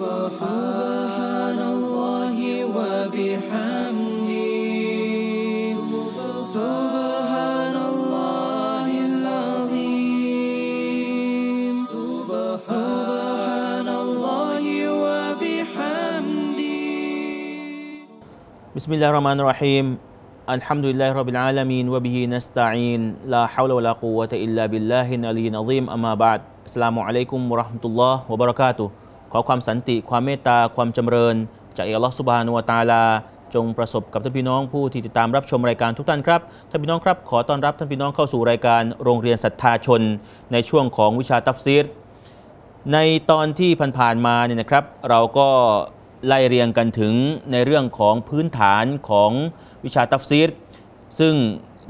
سبحان الله وبحمده سبحان الله العظيم سبحان الله وبحمده بسم الله الرحمن الرحيم الحمد لله رب العالمين وبه نستعين لا حول ولا قوة إلا بالله العلي العظيم أما بعد السلام عليكم ورحمة الله وبركاته ขอความสันติ ความเมตตา ความจำเริญ จากอัลลอฮฺสุบฮานุวตาลา จงประสบกับท่านพี่น้องผู้ที่ติดตามรับชมรายการทุกท่านครับ ท่านพี่น้องครับ ขอต้อนรับท่านพี่น้องเข้าสู่รายการโรงเรียนศรัทธาชนในช่วงของวิชาตัฟซีรในตอนที่ผ่านๆมาเนี่ยนะครับ เราก็ไล่เรียงกันถึงในเรื่องของพื้นฐานของวิชาตัฟซีรซึ่ง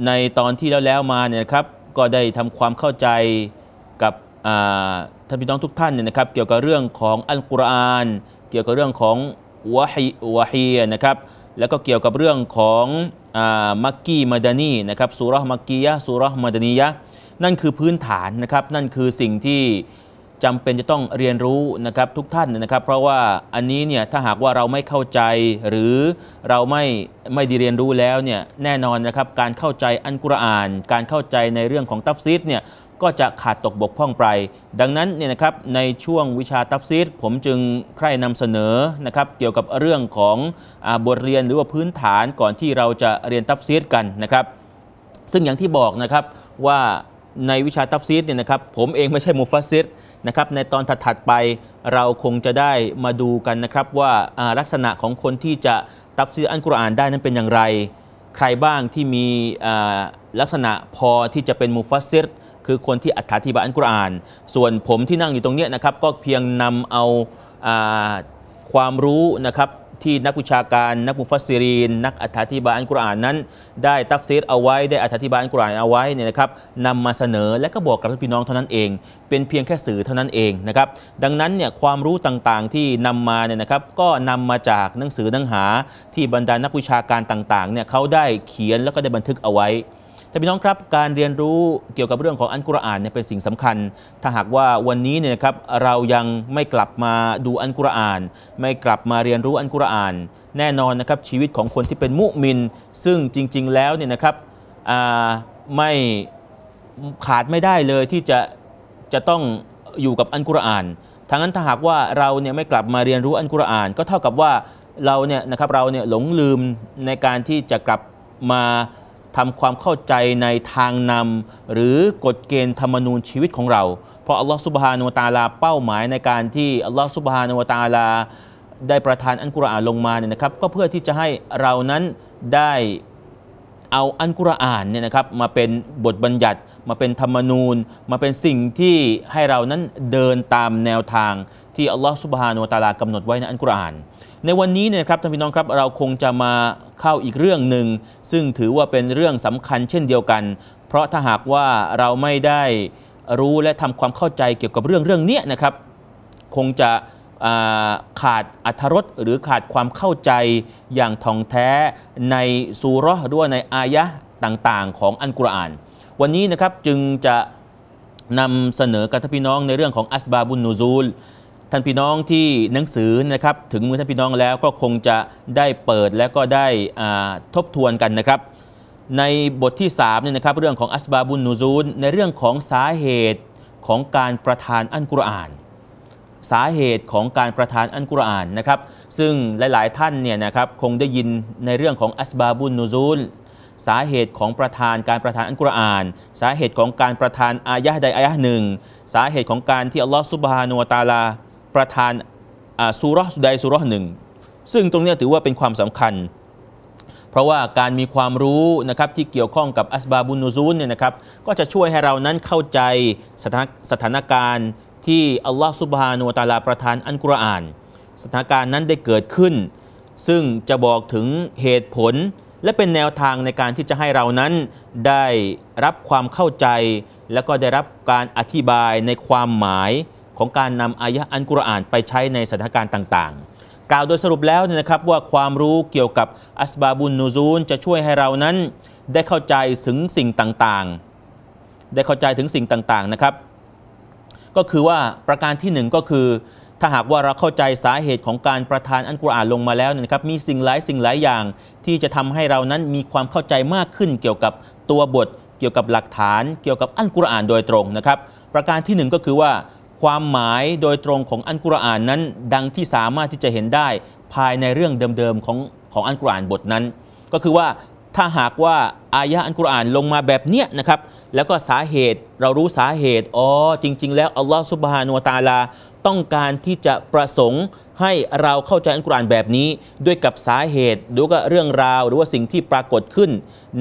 ในตอนที่แล้วแล้วมาเนี่ยครับ ก็ได้ทำความเข้าใจท่านพี่น้องทุกท่านเนี่ยนะครับเกี่ยวกับเรื่องของอัลกุรอานเกี่ยวกับเรื่องของวะฮีวะฮีนะครับแล้วก็เกี่ยวกับเรื่องของมักกี้มาดานีนะครับสุรมักกียะสุรมาดานียะนั่นคือพื้นฐานนะครับนั่นคือสิ่งที่จำเป็นจะต้องเรียนรู้นะครับทุกท่านนะครับ เพราะว่าอันนี้เนี่ยถ้าหากว่าเราไม่เข้าใจหรือเราไม่ไม่ดีเรียนรู้แล้วเนี่ยแน่นอนนะครับการเข้าใจอันกุรอาน การเข้าใจในเรื่องของตัฟซีดเนี่ยก็จะขาดตกบกพร่องไปดังนั้นเนี่ยนะครับในช่วงวิชาตัฟซีดผมจึงใคร่นำเสนอนะครับเกี่ยวกับเรื่องของอบทเรียนหรือว่าพื้นฐานก่อนที่เราจะเรียนตัฟซีดกันนะครับซึ่งอย่างที่บอกนะครับว่าในวิชาตัฟซีดเนี่ยนะครับผมเองไม่ใช่มุฟัซซิดนะครับในตอนถัดๆไปเราคงจะได้มาดูกันนะครับว่าลักษณะของคนที่จะตับซื้ออันกุรอานได้นั้นเป็นอย่างไร ใครบ้างที่มีลักษณะพอที่จะเป็นมูฟัสซิรคือคนที่อธิบายอันกุรอาน ส่วนผมที่นั่งอยู่ตรงนี้นะครับ ก็เพียงนำเอาความรู้นะครับที่นักวิชาการนักมุฟัสซิรีนนักอธิบายอัลกุรอานนั้น ได้ตัฟซีรเอาไว้ได้อธิบายอัลกุรอานเอาไว้เนี่ยนะครับนำมาเสนอและก็บอกกับพี่น้องเท่านั้นเองเป็นเพียงแค่สื่อเท่านั้นเองนะครับดังนั้นเนี่ยความรู้ต่างๆที่นำมาเนี่ยนะครับก็นำมาจากหนังสือหนังหา ที่บรรดานักวิชาการต่าง ๆเนี่ยเขาได้เขียนแล้วก็ได้บันทึกเอาไว้แต่พี่น้องครับการเรียนรู้เกี่ยวกับเรื่องของอันกุรอานเนี่ยเป็นสิ่งสำคัญ ถ้าหากว่าวันนี้เนี่ยครับเรายังไม่กลับมาดูอันกุรอาน ไม่กลับมาเรียนรู้อันกุรอานแน่นอนนะครับชีวิตของคนที่เป็นมุมิน ซึ่งจริง ๆ แล้วเนี่ยนะครับไม่ขาดไม่ได้เลยที่จะจะต้องอยู่กับอันกุรอานทั้งนั้นถ้าหากว่าเราเนี่ยไม่กลับมาเรียนรู้อันกุรอาน ก็เท่ากับว่าเราเนี่ยนะครับเราเนี่ยหลงลืมในการที่จะกลับมาทำความเข้าใจในทางนำหรือกฎเกณฑ์ธรรมนูญชีวิตของเราเพราะอัลลอฮฺสุบฮานุวตาลาเป้าหมายในการที่อัลลอฮฺสุบฮานุวตาลา ได้ประทานอันกุรอานลงมาเนี่ยนะครับ ก็เพื่อที่จะให้เรานั้นได้เอาอันกุรอานเนี่ยนะครับมาเป็นบทบัญญัติมาเป็นธรรมนูญมาเป็นสิ่งที่ให้เรานั้นเดินตามแนวทางที่อัลลอฮฺสุบฮานุวตาลากำหนดไว้ในอันกุรอานในวันนี้เนี่ยครับท่านพี่น้องครับเราคงจะมาเข้าอีกเรื่องหนึ่งซึ่งถือว่าเป็นเรื่องสำคัญเช่นเดียวกัน เพราะถ้าหากว่าเราไม่ได้รู้และทำความเข้าใจเกี่ยวกับเรื่องเรื่องนี้นะครับคงจะขาดอัธรสหรือขาดความเข้าใจอย่างท่องแท้ในสูรหด้วยในอายะต่างๆ ของอันกุรอานวันนี้นะครับจึงจะนำเสนอกับท่านพี่น้องในเรื่องของอัสบาบุนนูซูลท่านพี่น้องที่หนังสือนะครับถึงมือท่านพี่น้องแล้วก็คงจะได้เปิดและก็ได้ทบทวนกันนะครับในบทที่ 3เนี่ยนะครับเรื่องของอัสบาบุนนูซูลในเรื่องของสาเหตุของการประทานอันกุรอาน สาเหตุของการประทานอันกุรอานนะครับซึ่งหลาย ๆ ท่านเนี่ยนะครับคงได้ยินในเรื่องของอัสบาบุนนูซูลสาเหตุของประทานการประทานอันกุรอาน สาเหตุของการประทานอายะห์ใดอายะห์หนึ่ง สาเหตุของการที่อัลลอฮฺสุบฮานุวตาลาประธานซูรอสุาดซูรอหนึ่ง ซึ่งตรงนี้ถือว่าเป็นความสำคัญ เพราะว่าการมีความรู้นะครับที่เกี่ยวข้องกับอัสบาบุนูซูนเนี่ยนะครับก็จะช่วยให้เรานั้นเข้าใจสถานสถานการณ์ที่อัลลอฮฺสุบฮานุตาลาประทานอันกุรอานสถานการณ์นั้นได้เกิดขึ้น ซึ่งจะบอกถึงเหตุผล และเป็นแนวทางในการที่จะให้เรานั้นได้รับความเข้าใจ และก็ได้รับการอธิบายในความหมายของการนำอายะอันกุรอานไปใช้ในสถานการณ์ต่างๆ กล่าวโดยสรุปแล้วนะครับว่าความรู้เกี่ยวกับอัสบาบุนนูซูลจะช่วยให้เรานั้นได้เข้าใจถึงสิ่งต่างๆ ได้เข้าใจถึงสิ่งต่างๆ นะครับ ก็คือว่าประการที่ 1 ก็คือถ้าหากว่าเราเข้าใจสาเหตุของการประทานอันกุรอานลงมาแล้วนะครับมีสิ่งหลายสิ่งหลายอย่างที่จะทำให้เรานั้นมีความเข้าใจมากขึ้นเกี่ยวกับตัวบทเกี่ยวกับหลักฐานเกี่ยวกับอันกุรอานโดยตรงนะครับ ประการที่ 1 ก็คือว่าความหมายโดยตรงของอันกุรอานนั้น ดังที่สามารถที่จะเห็นได้ภายในเรื่องเดิมๆ ของของอันกุรอานบทนั้น ก็คือว่าถ้าหากว่าอายะอันกุรอานลงมาแบบเนี้ยนะครับแล้วก็สาเหตุเรารู้สาเหตุอ๋อจริงๆ แล้วอัลลอฮฺสุบฮานุตาลาต้องการที่จะประสงค์ให้เราเข้าใจอัลกุรอานแบบนี้ด้วยกับสาเหตุหรือว่าเรื่องราว หรือว่าสิ่งที่ปรากฏขึ้น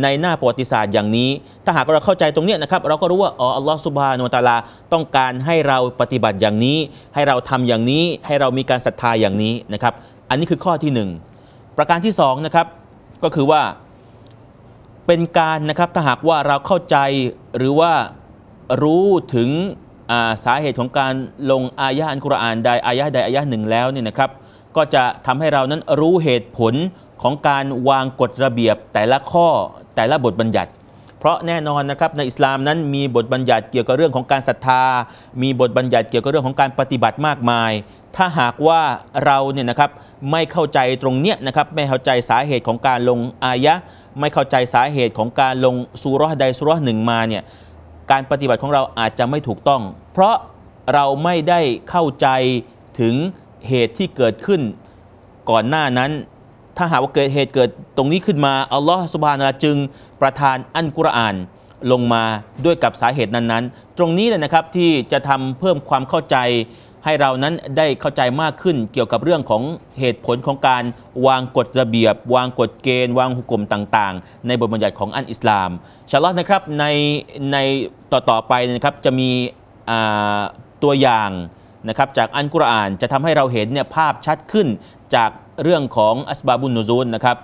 ในหน้าประวัติศาสตร์อย่างนี้ ถ้าหากเราเข้าใจตรงนี้นะครับ เราก็รู้ว่าอ๋ออัลลอฮฺสุบฮานุตาลาต้องการให้เราปฏิบัติอย่างนี้ ให้เราทำอย่างนี้ให้เรามีการศรัทธาอย่างนี้นะครับ อันนี้คือข้อที่ 1 ประการที่2นะครับก็คือว่าเป็นการนะครับถ้าหากว่าเราเข้าใจหรือว่ารู้ถึงสาเหตุของการลงอายะอันกุรอานใดอายะใดอายะหนึ่งแล้วเนี่ยนะครับ ก็จะทำให้เรานั้นรู้เหตุผลของการวางกฎระเบียบแต่ละข้อแต่ละบทบัญญัติ เพราะแน่นอนนะครับในอิสลามนั้นมีบทบัญญัติเกี่ยวกับเรื่องของการศรัทธา มีบทบัญญัติเกี่ยวกับเรื่องของการปฏิบัติมากมาย ถ้าหากว่าเราเนี่ยนะครับไม่เข้าใจตรงเนี้ยนะครับไม่เข้าใจสาเหตุของการลงอายะ ไม่เข้าใจสาเหตุของการลงสุรษใดสุรษหนึ่ง มาเนี่ยการปฏิบัติของเราอาจจะไม่ถูกต้อง เพราะเราไม่ได้เข้าใจถึงเหตุที่เกิดขึ้นก่อนหน้านั้น ถ้าหากว่าเกิดเหตุเกิดตรงนี้ขึ้นมาอัลลอฮฺสุบฮานาจึงประทานอันกุรอานลงมาด้วยกับสาเหตุนั้นๆ ตรงนี้เลยนะครับที่จะทำเพิ่มความเข้าใจให้เรานั้นได้เข้าใจมากขึ้นเกี่ยวกับเรื่องของเหตุผลของการวางกฎระเบียบ วางกฎเกณฑ์วางหุกกลมต่างๆ ในบทบัญญัติของอันอิสลามชาลอตนะครับในในต่อต่อไปนะครับจะมีตัวอย่างนะครับจากอันกุรอานจะทำให้เราเห็นเนี่ยภาพชัดขึ้นจากเรื่องของอัสบาบุนนูซูลนะครับ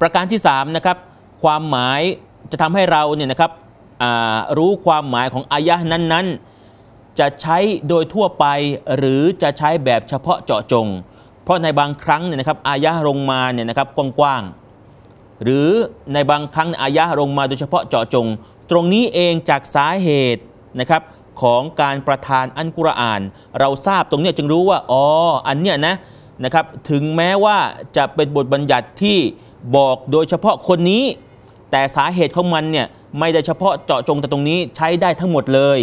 ประการที่3นะครับความหมายจะทำให้เราเนี่ยนะครับรู้ความหมายของอายะนั้น ๆจะใช้โดยทั่วไปหรือจะใช้แบบเฉพาะเจาะจง เพราะในบางครั้งเนี่ยนะครับอายะลงมาเนี่ยนะครับกว้างๆหรือในบางครั้งอายะลงมาโดยเฉพาะเจาะจง ตรงนี้เองจากสาเหตุนะครับของการประทานอันกุรอาน เราทราบตรงนี้จึงรู้ว่าอ๋ออันเนี้ยนะนะครับถึงแม้ว่าจะเป็นบทบัญญัติที่บอกโดยเฉพาะคนนี้ แต่สาเหตุของมันเนี่ยไม่ได้เฉพาะเจาะจงแต่ตรงนี้ใช้ได้ทั้งหมดเลย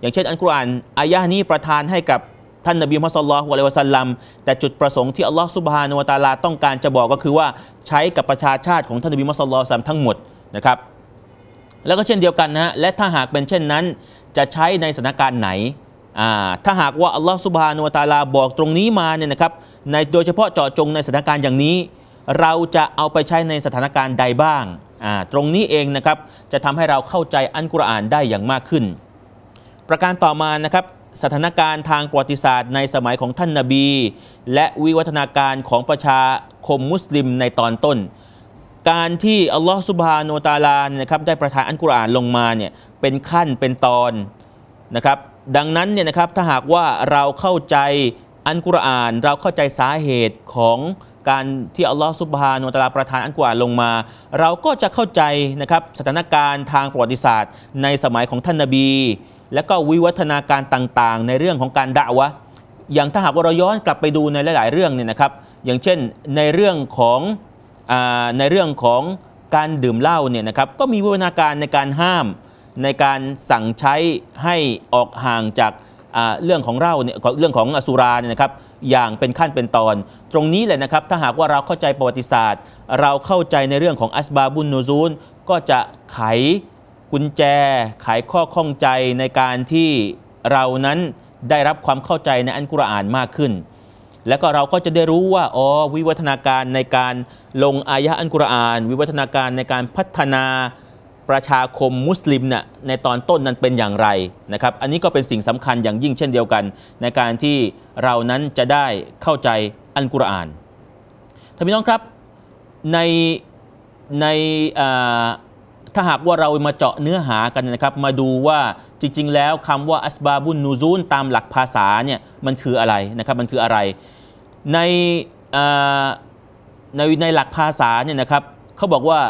อย่างเช่นอันกุรอานอายะนี้ประทานให้กับท่านนบีมุฮัมมัดสุลลัลวะลัยวะสัลลัม แต่จุดประสงค์ที่อัลลอฮ์สุบฮานุวะตาลาต้องการจะบอกก็คือว่าใช้กับประชาชาติของท่านนบีมุฮัมมัดสุลลัลสัมทั้งหมดนะครับ แล้วก็เช่นเดียวกันนะและถ้าหากเป็นเช่นนั้นจะใช้ในสถานการณ์ไหนถ้าหากว่า อัลลอฮ์สุบฮานุวะตาลาบอกตรงนี้มาเนี่ยนะครับในโดยเฉพาะเจาะจงในสถานการณ์อย่างนี้ เราจะเอาไปใช้ในสถานการณ์ใดบ้าง ตรงนี้เองนะครับจะทำให้เราเข้าใจอันกุรอานได้อย่างมากขึ้นประการต่อมานะครับสถานการณ์ทางประวัติศาสตร์ ในสมัยของท่านนาบี และวิวัฒนาการของประชาคมมุสลิมในตอนต้นการที่อัลลอฮฺสุบฮานูตาลานะครับได้ประทานอัลกุรอานลงมาเนี่ยเป็นขั้นเป็นตอนนะครับดังนั้นเนี่ยนะครับถ้าหากว่าเราเข้าใจอัลกุรอานเราเข้าใจสาเหตุของการที่อัลลอฮฺสุบฮานุตาลาประทานอัลกุรอานลงมาเราก็จะเข้าใจนะครับสถานการณ์ทางประวัติศาสตร์ ในสมัยของท่านนาบีและก็วิวัฒนาการต่างๆ ในเรื่องของการด่าวะอย่างถ้าหากว่าเราย้อนกลับไปดูในหลายๆเรื่องเนี่ยนะครับ อย่างเช่นในเรื่องของอในเรื่องของการดื่มเหล้าเนี่ยนะครับก็มีวิวัฒนาการในการห้ามในการสั่งใช้ให้ออกห่างจากเรื่องของเหล้าเนี่ยเรื่องของอสุราเนี่ยนะครับอย่างเป็นขั้นเป็นตอน ตรงนี้แหละนะครับถ้าหากว่าเราเข้าใจประวัติศาสตร์เราเข้าใจในเรื่องของอัสบาบุนนูซูลก็จะไขกุญแจไขข้อข้องใจในการที่เรานั้นได้รับความเข้าใจในอันกุรอานมากขึ้น แล้วก็เราก็จะได้รู้ว่าอ๋อวิวัฒนาการในการลงอายะอันกุรอานวิวัฒนาการในการพัฒนาประชาคมมุสลิมเนะ่ยในตอนต้นนั้นเป็นอย่างไร นะครับ อันนี้ก็เป็นสิ่งสำคัญอย่างยิ่งเช่นเดียวกันในการที่เรานั้นจะได้เข้าใจอันกุรอานท่านพี่น้องครับในในถ้าหากว่าเรามาเจาะเนื้อหากันนะครับ มาดูว่าจริงๆ แล้วคำว่า อัสบาบุนนูซูลตามหลักภาษาเนี่ยมันคืออะไรนะครับมันคืออะไร ในในในหลักภาษาเนี่ยนะครับเขาบอกว่า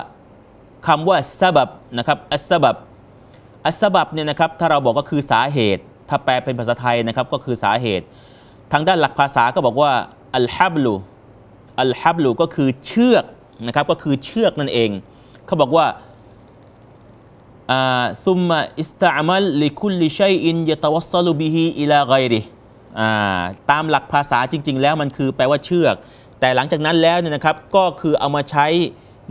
คำว่าสบับนะครับอัสบับอัสบับเนี่ยนะครับถ้าเราบอกก็คือสาเหตุถ้าแปลเป็นภาษาไทยนะครับ ก็คือสาเหตุ ทางด้านหลักภาษาก็บอกว่าอัลฮับลูอัลฮับลูก็คือเชือกนะครับก็คือเชือกนั่นเอง เขาบอกว่าซุมมาอิสตามัล ลิคุลลิ ชัยอิน ยะตวัสลุบิฮีอิลาไกริตามหลักภาษาจริง ๆ แล้วมันคือแปลว่าเชือก แต่หลังจากนั้นแล้วเนี่ยนะครับก็คือเอามาใช้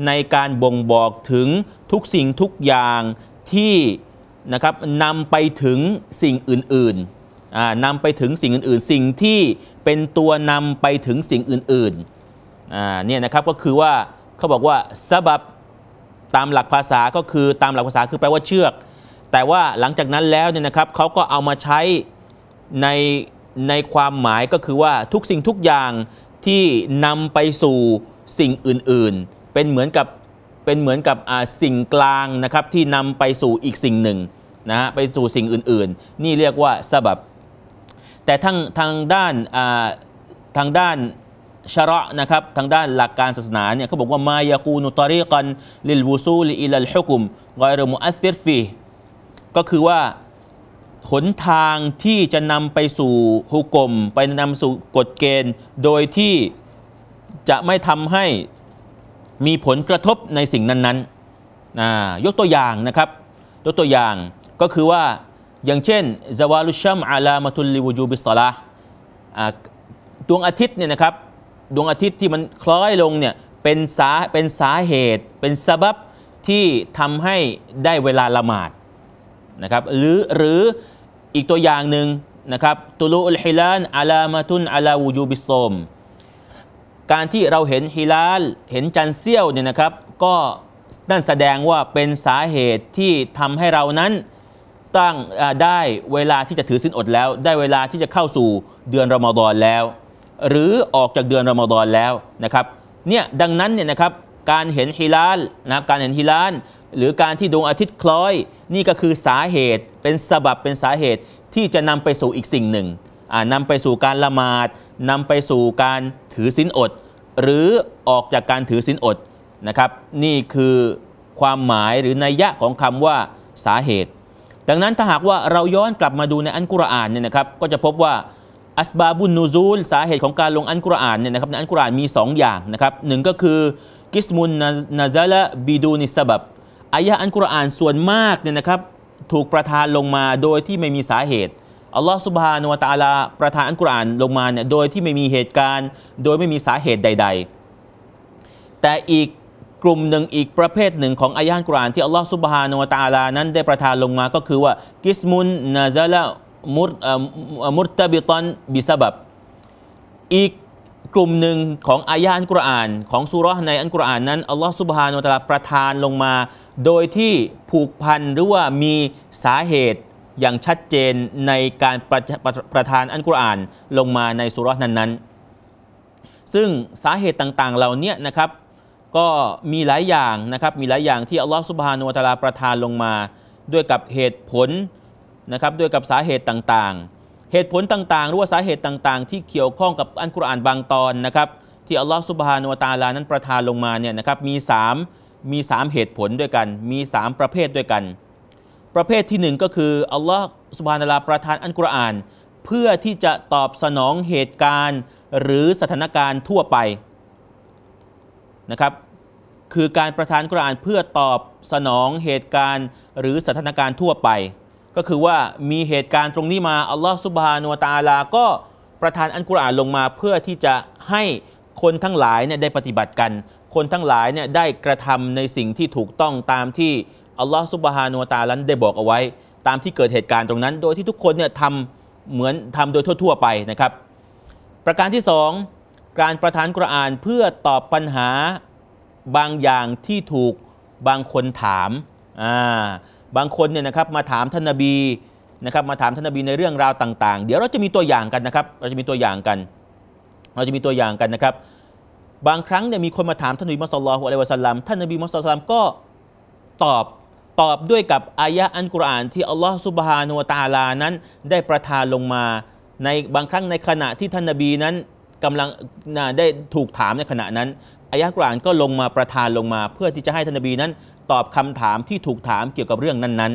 ในการบ่งบอกถึงทุกสิ่งทุกอย่างที่นะครับนำไปถึงสิ่งอื่น ๆนำไปถึงสิ่งอื่น ๆ สิ่งที่เป็นตัวนำไปถึงสิ่งอื่นๆเนี่ยนะครับก็คือว่าเขาบอกว่าสบับตามหลักภาษาก็คือตามหลักภาษาคือแปลว่าเชือก แต่ว่าหลังจากนั้นแล้วเนี่ยนะครับเขาก็เอามาใช้ ในในความหมายก็คือว่าทุกสิ่งทุกอย่างที่นำไปสู่สิ่งอื่นๆเป็นเหมือนกับเป็นเหมือนกับสิ่งกลางนะครับที่นำไปสู่อีกสิ่งหนึ่งนะฮะไปสู่สิ่งอื่น ๆ นี่เรียกว่าสบับ แต่ทางทางด้านทางด้านชระนะครับทางด้านหลักการศาสนาเนี่ยเขาบอกว่ามายากูนุตอรีกันลิลวูซูลอิลลฮุกุมกอยรมุอัสซิรฟีก็คือว่าหนทางที่จะนำไปสู่ฮุกม ไปนำสู่กฎเกณฑ์ โดยที่ จะไม่ทำให้ มีผลกระทบในสิ่งนั้นๆนะยกตัวอย่างนะครับ ยกตัวอย่าง ก็คือว่า อย่างเช่นซาวาลุชัมอาลามาตุลลิวูจูบิสลาดวงอาทิตย์เนี่ยนะครับดวงอาทิตย์ที่มันคล้อยลงเนี่ยเป็นสาเป็นสาเหตุ เป็นสาบับที่ทำให้ได้เวลาละหมาดนะครับหรือหรืออีกตัวอย่างหนึ่งนะครับตุลูอุลฮิลานอาลามาตุนอาลาวูยูบิโซมการที่เราเห็นฮิลาลเห็นจันเซียวเนี่ยนะครับ ก็นั่นแสดงว่าเป็นสาเหตุที่ทำให้เรานั้นตั้งได้เวลาที่จะถือสินอดแล้ว ได้เวลาที่จะเข้าสู่เดือนรอมฎอนแล้วหรือออกจากเดือนรอมฎอนแล้วนะครับเนี่ยดังนั้นเนี่ยนะครับการเห็นฮิลาลนะการเห็นฮิลาลหรือการที่ดวงอาทิตย์คล้อย นี่ก็คือสาเหตุ เป็นสบับเป็นสาเหตุ ที่จะนำไปสู่อีกสิ่งหนึ่งน่าไปสู่การละหมาด นำไปสู่การถือศีลอด หรือออกจากการถือศีลอดนะครับ นี่คือความหมายหรือนัยยะของคำว่าสาเหตุ ดังนั้นถ้าหากว่าเราย้อนกลับมาดูในอันกุรอานเนี่ยนะครับ ก็จะพบว่าอัสบาบุนนูซูลสาเหตุของการลงอันกุรอานเนี่ยนะครับในอันกุรอานมี2ออย่างนะครับหนึ่งก็คือกิสมุนนาซาละบิดูนิสบับอายะอันกุรอานส่วนมากเนี่ยนะครับถูกประทานลงมาโดยที่ไม่มีสาเหตุอัลลอฮ์สุบฮานุวะตาลาประทานอันกุรอานลงมาเนี่ยโดยที่ไม่มีเหตุการณ์โดยไม่มีสาเหตุใด ๆ แต่อีกกลุ่มหนึ่งอีกประเภทหนึ่งของอายะอันกุรอานที่อัลลอฮ์สุบฮานุวะตาลานั้นได้ประทานลงมาก็คือว่ากิสมุนนาซาละมุตมุตบิตันบิสบับอีกกลุ่มหนึ่งของอายะอันกุรอาน ของสุรษในอันกุรอานนั้นอัลลอฮฺสุบฮานุตะลาประทานลงมา โดยที่ผูกพันหรือว่ามีสาเหตุอย่างชัดเจนในการประประประทานอันกุรอานลงมาในสุรษนั้นๆ ซึ่งสาเหตุต่างๆเหล่านี้นะครับก็มีหลายอย่างนะครับมีหลายอย่างที่อัลลอฮฺสุบฮานุตะลาประทานลงมา ด้วยกับเหตุผลนะครับด้วยกับสาเหตุต่างๆ เหตุผลต่างๆ หรือว่าสาเหตุต่างๆ ที่เกี่ยวข้องกับอันกุรอานบางตอนนะครับที่อัลลอฮฺสุบฮานุตาลานั้นประทานลงมาเนี่ยนะครับมี3มี3เหตุผลด้วยกันมี 3 ประเภทด้วยกัน ประเภทที่1ก็คืออัลลอฮฺสุบฮานุลาประทานอันกุรอานเพื่อที่จะตอบสนองเหตุการณ์หรือสถานการณ์ทั่วไปนะครับคือการประทานกุรอานเพื่อตอบสนองเหตุการณ์หรือสถานการณ์ทั่วไปก็คือว่ามีเหตุการณ์ตรงนี้มาอัลลอฮฺสุบฮานุตาลาก็ประทานอันกุรอานลงมาเพื่อที่จะให้คนทั้งหลายเนี่ยได้ปฏิบัติกัน คนทั้งหลายเนี่ยได้กระทำในสิ่งที่ถูกต้องตามที่อัลลอฮฺสุบฮานุตาลันได้บอกเอาไว้ตามที่เกิดเหตุการณ์ตรงนั้น โดยที่ทุกคนเนี่ยทำเหมือนทำโดยทั่วๆไปนะครับ ประการที่ 2 การประทานกุรอานเพื่อตอบปัญหาบางอย่างที่ถูกบางคนถามอ่าบางคนเนี่ยนะครับมาถามท่านนบีนะครับมาถามท่านนบีในเรื่องราวต่าง ๆ เดี๋ยวเราจะมีตัวอย่างกันนะครับเราจะมีตัวอย่างกัน เราจะมีตัวอย่างกันนะครับ บางครั้งเนี่ยมีคนมาถามท่านนบีมุสลิมอะลัยวะสัลลัมท่านนบีมัสลลัมก็ตอบตอบด้วยกับอายะอันกุรอานที่อัลลอฮฺสุบฮานุตาลานั้นได้ประทานลงมาในบางครั้งในขณะที่ท่านนบีนั้นกำลังได้ถูกถามในขณะนั้นอายะกุรอานก็ลงมาประทานลงมาเพื่อที่จะให้ท่านนบีนั้นตอบคำถามที่ถูกถามเกี่ยวกับเรื่องนั้น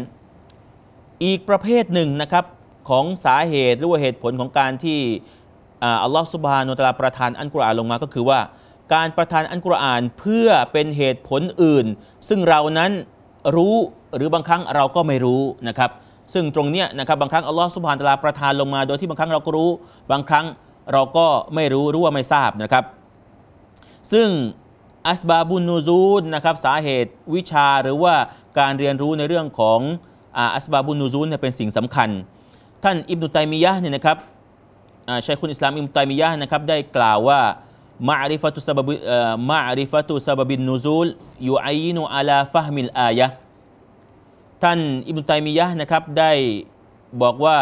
ๆ อีกประเภทหนึ่งนะครับของสาเหตุหรือว่าเหตุผลของการที่อัลลอฮฺสุบฮานุตลาประทานอันกุรอานลงมา ก็คือว่าการประทานอันกุรอานเพื่อเป็นเหตุผลอื่น ซึ่งเรานั้นรู้หรือบางครั้งเราก็ไม่รู้นะครับ ซึ่งตรงเนี้ยนะครับบางครั้งอัลลอฮฺสุบฮานุตลาประทานลงมา โดยที่บางครั้งเราก็รู้ บางครั้งเราก็ไม่รู้รู้ว่าไม่ทราบนะครับ ซึ่งอัสบาบุนนูซูดนะครับสาเหตุวิชาหรือว่าการเรียนรู้ในเรื่องของอัสบาบุนนูซูดเนี่ยเป็นสิ่งสำคัญ ท่านอิบนุตัยมียะเนี่ยนะครับชายคุณอิสลามอิบนุตัยมียะนะครับได้กล่าวว่ามาริฟตุสบบิมาริฟตุสบบินนูซูลยูไอนุอัลาฟะมิลอายะท่านอิบนุตัยมียะนะครับได้บอกว่า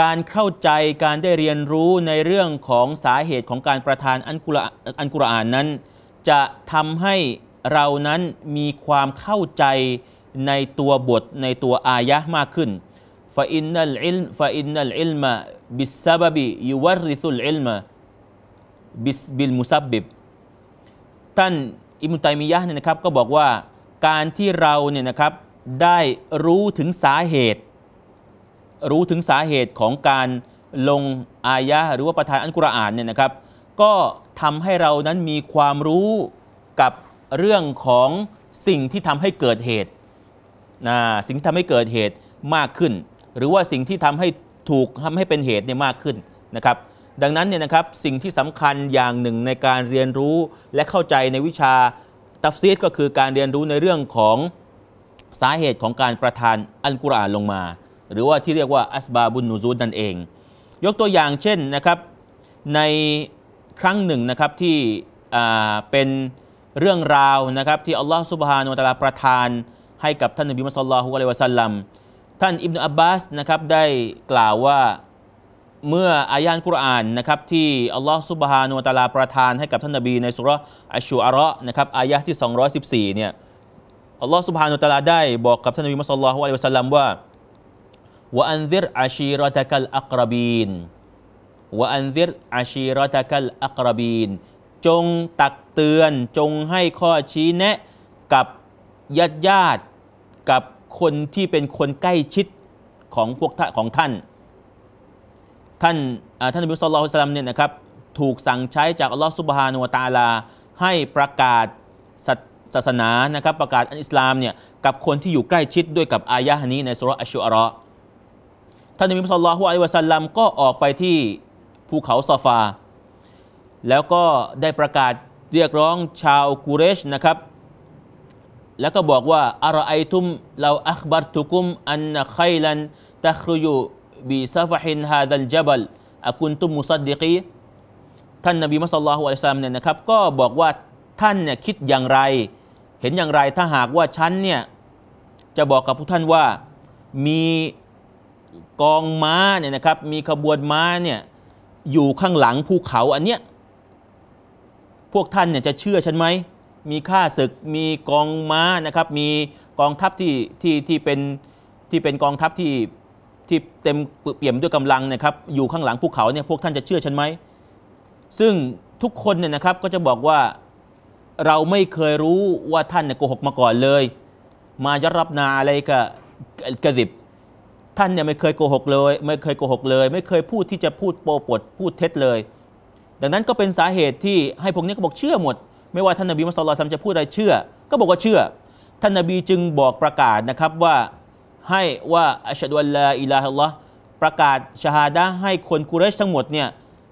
การเข้าใจการได้เรียนรู้ในเรื่องของสาเหตุของการประทานอันกุรอานนั้นจะทำให้เรานั้นมีความเข้าใจในตัวบทในตัวอายะมากขึ้นฟาอินนัลอิลฟาอินนัลอิลมะบิสซาบบิยูวริสุลอิลมะบิสบิลมุซับบิบท่านอิมุตัยมียะเนี่ยนะครับก็บอกว่าการที่เราเนี่ยนะครับได้รู้ถึงสาเหตุ รู้ถึงสาเหตุของการลงอายะหรือว่าประทานอันกุรอานเนี่ยนะครับ ก็ทำให้เรานั้นมีความรู้กับเรื่องของสิ่งที่ทำให้เกิดเหตุนะสิ่งที่ทำให้เกิดเหตุมากขึ้น หรือว่าสิ่งที่ทำให้ถูกทำให้เป็นเหตุเนี่ยมากขึ้นนะครับ ดังนั้นเนี่ยนะครับสิ่งที่สำคัญอย่างหนึ่งในการเรียนรู้และเข้าใจในวิชาตัฟซีดก็คือการเรียนรู้ในเรื่องของสาเหตุของการประทานอัลกุรอานลงมา หรือว่าที่เรียกว่าอัสบาบุนนูซูดนั่นเอง ยกตัวอย่างเช่นนะครับในครั้งหนึ่งนะครับ ที่เป็นเรื่องราวนะครับที่อัลลอฮฺสุบฮานุตะลาประทาน ให้กับท่านนบีมุสลลัลฮุอะลัยวะสัลลัมท่านอิบนุอับบาสนะครับได้กล่าวว่าเมื่ออายานกุรอานนะครับที่อัลลอฮฺสุบฮานุตะลาประทานให้กับท่านนบีในสุรอัชูอาระนะครับอายะที่ 214เนี่ยอัลลอฮฺสุบฮานุตะลาได้บอกกับท่านนบีมุสลลัลฮุอะลัยวะสัลลัมว่าว่อันซิรอาชีรตะกัลอักรบีนวอันซิรอาชีรตะกัลอักรบีน จงตักเตือนจงให้ข้อชี้แนะ กับญาติญาติ กับคนที่เป็นคนใกล้ชิดของพวกของท่าน ท่านท่านอับดุลสลลามเนี่ยนะครับ ถูกสั่งใช้จากอัลลอฮฺสุบฮานุวตาลาให้ประกาศศาสนานะครับประกาศอันอิสลามเนี่ยกับคนที่อยู่ใกล้ชิดด้วยกับอายะห์นี้ในสุรอัชชุอรอท่านิอัลลอฮฺะลสัลลัมก็ออกไปที่ภูเขาซอฟา แล้วก็ได้ประกาศเรียกร้องชาวกูเรชนะครับ แล้วก็บอกว่าอารไอทุมเราอัคบัรทุกุม อันนไคลัน ตะครุยบีซาฟฮินฮาดัลจับลอคุณตุมมุสัดดิกีท่านนบีมุสลลัลฮุอะลัยซัมเนี่ยนะครับก็บอกว่าท่านเนี่ยคิดอย่างไร เห็นอย่างไรถ้าหากว่าฉันเนี่ยจะบอกกับผู้ท่านว่ามีกองม้าเนี่ยนะครับมีขบวนม้าเนี่ยอยู่ข้างหลังภูเขาอันเนี้ย พวกท่านเนี่ยจะเชื่อฉันไหม มีข้าศึก มีกองม้านะครับ มีกองทัพที่ที่ที่เป็นที่เป็นกองทัพที่ที่เต็มเปี่ยมด้วยกำลังนะครับ อยู่ข้างหลังภูเขาเนี่ย พวกท่านจะเชื่อฉันไหม ซึ่งทุกคนเนี่ยนะครับก็จะบอกว่าเราไม่เคยรู้ว่าท่านเนี่ยโกหกมาก่อนเลย มายรับนาอะไรกับกระสิบท่านเนี่ยไม่เคยโกหกเลย ไม่เคยโกหกเลย ไม่เคยพูดที่จะพูดโปปด พูดเท็จเลย ดังนั้นก็เป็นสาเหตุที่ให้พวกนี้ก็บอกเชื่อหมด ไม่ว่าท่านนบีมุสลิมจะพูดอะไรเชื่อ ก็บอกว่าเชื่อท่านนบีจึงบอกประกาศนะครับว่าให้ว่าอัชดุลลาอิลาฮลลอประกาศชาดะให้คนกุเรชทั้งหมดเนี่ย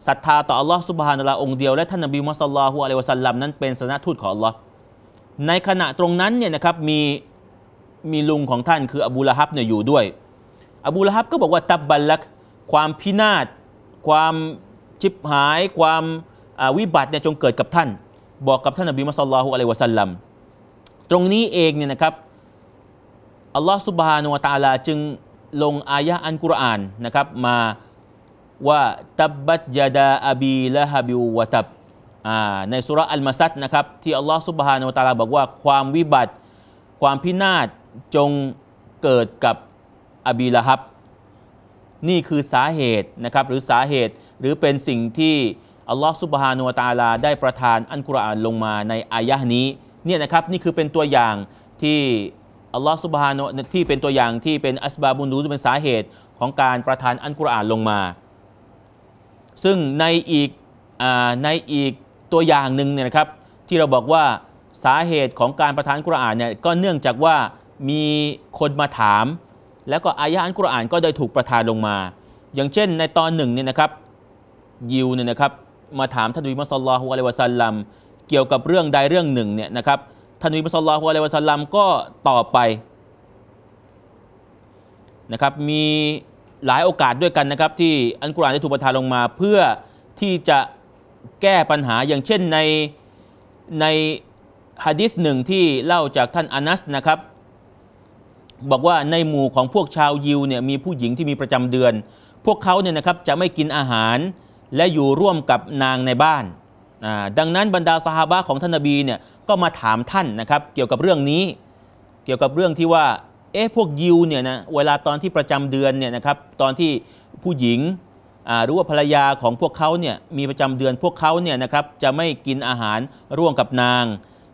ศรัทธาต่ออัลลอฮ์สุบฮานะละอฮ์องเดียวและท่านนบีมุสลิมอะลัยวะสัลลัมนั้นเป็นสนทูตของอัลลอฮ์ในขณะตรงนั้นเนี่ยนะครับมีมีลุงของท่านคืออบูละฮับเนี่ยอยู่ด้วยอบูละฮับก็บอกว่า ตับบัลลักความพินาศความชิบหาย ความวิบัติเนี่ยจงเกิดกับท่าน บอกกับท่านอบีมัสลลัลฮุอะลัยวะสัลลัมตรงนี้เองเนี่ยนะครับอัลลอฮ์สุบฮานุวะตาลาจึงลงอายะอันกุรอานนะครับมา ว่า ตับบัตยาดาอบีละฮบิวะตับในสุราอัลมาซัดนะครับที่อัลลอฮ์สุบฮานุวะตาลาบอกว่าความวิบัติ ความพินาศจงเกิดกับอบีละฮับนี่คือสาเหตุนะครับหรือสาเหตุหรือเป็นสิ่งที่อัลลอฮฺสุบฮานุวาตาลาได้ประทานอันกุรอานลงมา ในอายะห์นี้เนี่ยนะครับนี่คือเป็นตัวอย่างที่อัลลอฮฺสุบฮานุที่เป็นตัวอย่างที่เป็นอัสบาบุนดูเป็นสาเหตุของการประทานอันกุรอานลงมา ซึ่งในอีกอในอีกตัวอย่างหนึ่งเนี่ยนะครับ ที่เราบอกว่าสาเหตุของการประทานกุรอานเนี่ยก็เนื่องจากว่ามีคนมาถามแล้วก็อายะอันกุรอานก็ได้ถูกประทานลงมา อย่างเช่นในตอนหนึ่งเนี่ยนะครับยิวเนี่ยนะครับ มาถามท่านนบีมุสลลัุอะลัยวะซัลลัม เกี่ยวกับเรื่องใดเรื่องหนึ่งเนี่ยนะครับท่านนบีมุสลลัุอะลัยวะซัลลัมก็ตอบไปนะครับมีหลายโอกาสด้วยกันนะครับ ที่ อันกุรอานได้ถูกประทานลงมา เพื่อที่จะแก้ปัญหาอย่างเช่นในในฮะดิษหนึ่งที่เล่าจากท่านอานัสนะครับบอกว่าในหมู่ของพวกชาวยิวเนี่ยมีผู้หญิงที่มีประจำเดือน พวกเขาเนี่ยนะครับจะไม่กินอาหาร และอยู่ร่วมกับนางในบ้าน ดังนั้นบรรดาสหาบะของท่านนบีเนี่ยก็มาถามท่านนะครับเกี่ยวกับเรื่องนี้ เกี่ยวกับเรื่องที่ว่าเอ๊ะพวกยิวเนี่ยนะเวลาตอนที่ประจำเดือนเนี่ยนะครับตอนที่ผู้หญิงหรือว่าภรรยาของพวกเขาเนี่ยมีประจำเดือน พวกเขาเนี่ยนะครับจะไม่กินอาหารร่วมกับนาง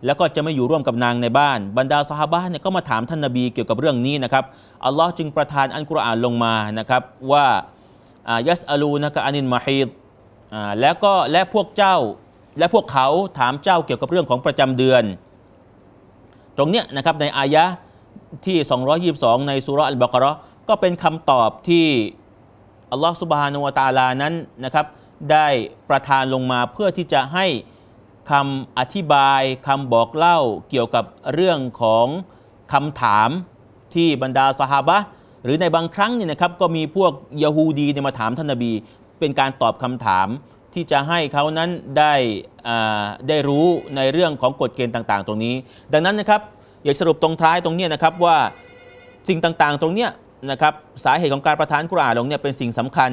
แล้วก็จะไม่อยู่ร่วมกับนางในบ้าน บรรดาสหบ้านเนี่ยก็มาถามท่านนาบีเกี่ยวกับเรื่องนี้นะครับอัลลอฮ์จึงประทานอันกุรอานลงมานะครับว่าอายัสอลูนะกะอานินมาฮีดอ่าแล้วก็และพวกเจ้าและพวกเขาถามเจ้าเกี่ยวกับเรื่องของประจำเดือน ตรงเนี้ยนะครับในอายะที่ 222 ในสุรอัลบากรอก็เป็นคำตอบที่อัลลอฮ์สุบฮานุวาตาลานั้นนะครับได้ประทานลงมาเพื่อที่จะให้คำอธิบายคำบอกเล่าเกี่ยวกับเรื่องของคำถามที่บรรดาสหาบะหรือในบางครั้งเนี่ยนะครับก็มีพวกยาฮูดีเนี่ยมาถามท่านนาบี เป็นการตอบคำถาม ที่จะให้เขานั้นได้ได้รู้ในเรื่องของกฎเกณฑ์ต่าง ๆ ตรงนี้ ดังนั้นนะครับอยากสรุปตรงท้ายตรงนี้นะครับว่าสิ่งต่างๆตรงเนี้ยนะครับสาเหตุของการประทานกุรอานลงเนี่ยเป็นสิ่งสำคัญ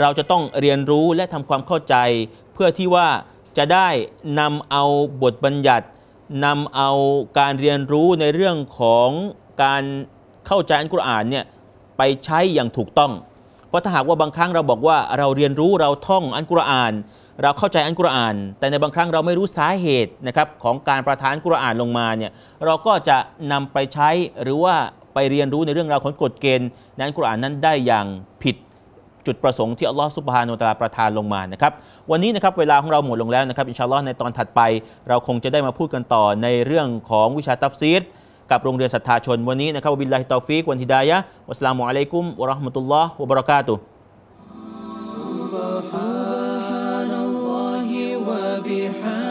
เราจะต้องเรียนรู้และทำความเข้าใจเพื่อที่ว่าจะได้นำเอาบทบัญญัตินำเอาการเรียนรู้ในเรื่องของการเข้าใจอันกุรอานเนี่ยไปใช้อย่างถูกต้อง เพราะถ้าหากว่าบางครั้งเราบอกว่าเราเรียนรู้เราท่องอันกุรอานเราเข้าใจอันกุรอาน แต่ในบางครั้งเราไม่รู้สาเหตุนะครับของการประทานกุรอานลงมาเนี่ยเราก็จะนำไปใช้หรือว่าไปเรียนรู้ในเรื่องราวของกฎเกณฑ์นั้นกุรอานนั้นได้อย่างผิดจุดประสงค์ที่อัลลอฮฺสุบฮานุตาลาประทานลงมานะครับวันนี้นะครับเวลาของเราหมดลงแล้วนะครับอินชาอัลลอฮ์ในตอนถัดไป เราคงจะได้มาพูดกันต่อในเรื่องของวิชาตัฟซีดกับโรงเรียนศรัทธาชนวันนี้นะครับบิลลาฮิตอฟิกวันฮิดายะวัสลามุอะลัยกุมวะราะห์มะตุลลอฮ์วะบะเราะกาตุ سبحان الله وبحمده